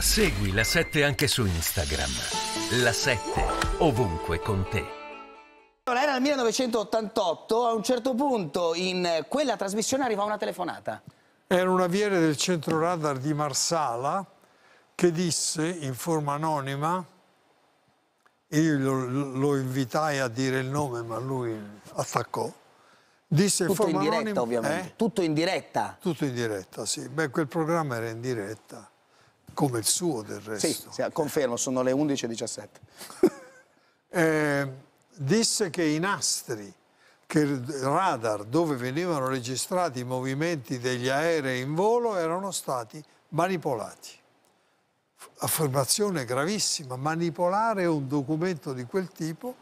Segui la 7 anche su Instagram. La 7 ovunque con te. Allora, era il 1988, a un certo punto in quella trasmissione arriva una telefonata. Era un aviere del centro radar di Marsala che disse in forma anonima, io lo, lo invitai a dire il nome ma lui attaccò, Disse tutto in, in diretta, anonima, ovviamente. Eh? Tutto in diretta. Tutto in diretta, sì. Beh, quel programma era in diretta. Come il suo del resto. Sì, confermo, sono le 11.17. eh, disse che i nastri, che il radar dove venivano registrati i movimenti degli aerei in volo erano stati manipolati. Affermazione gravissima, manipolare un documento di quel tipo.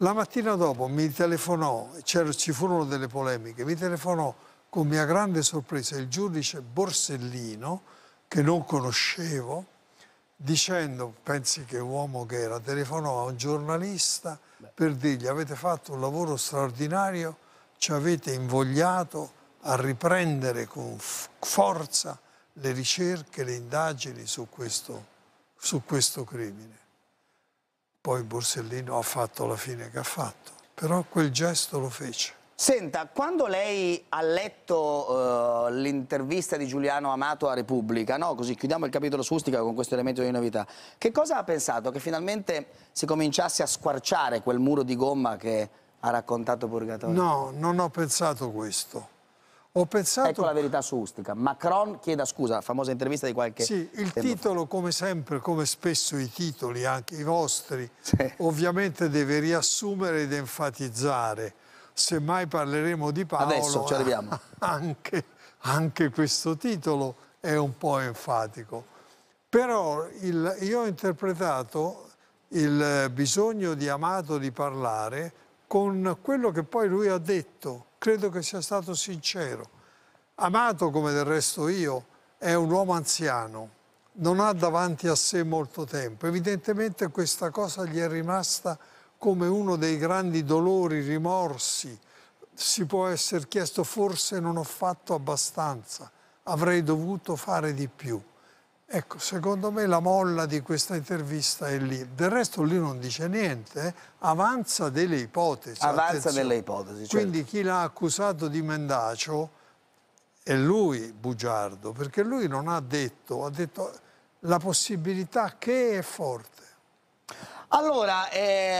La mattina dopo mi telefonò, ci furono delle polemiche, mi telefonò con mia grande sorpresa il giudice Borsellino, che non conoscevo, dicendo, pensi che uomo che era, telefonò a un giornalista Beh. per dirgli avete fatto un lavoro straordinario, ci avete invogliato a riprendere con forza le ricerche, le indagini su questo, su questo crimine. Poi Borsellino ha fatto la fine che ha fatto, però quel gesto lo fece. Senta, quando lei ha letto uh, l'intervista di Giuliano Amato a Repubblica, no? così chiudiamo il capitolo su Ustica con questo elemento di novità, che cosa ha pensato? Che finalmente si cominciasse a squarciare quel muro di gomma che ha raccontato Purgatorio? No, non ho pensato questo. Ho pensato... Ecco la verità su Ustica. Macron chieda scusa, famosa intervista di qualche... Sì, il titolo, fa. come sempre, come spesso i titoli, anche i vostri, sì. ovviamente deve riassumere ed enfatizzare semmai parleremo di Paolo. Adesso ci arriviamo. Anche, anche questo titolo è un po' enfatico. Però il, io ho interpretato il bisogno di Amato di parlare con quello che poi lui ha detto. Credo che sia stato sincero. Amato, come del resto io, è un uomo anziano, non ha davanti a sé molto tempo. Evidentemente questa cosa gli è rimasta come uno dei grandi dolori, rimorsi, si può essere chiesto forse non ho fatto abbastanza, avrei dovuto fare di più. Ecco, secondo me la molla di questa intervista è lì. Del resto lui non dice niente, eh? avanza delle ipotesi. Avanza attenzione. delle ipotesi. Certo. Quindi chi l'ha accusato di mendacio è lui, bugiardo, perché lui non ha detto, ha detto la possibilità che è forte. Allora, eh...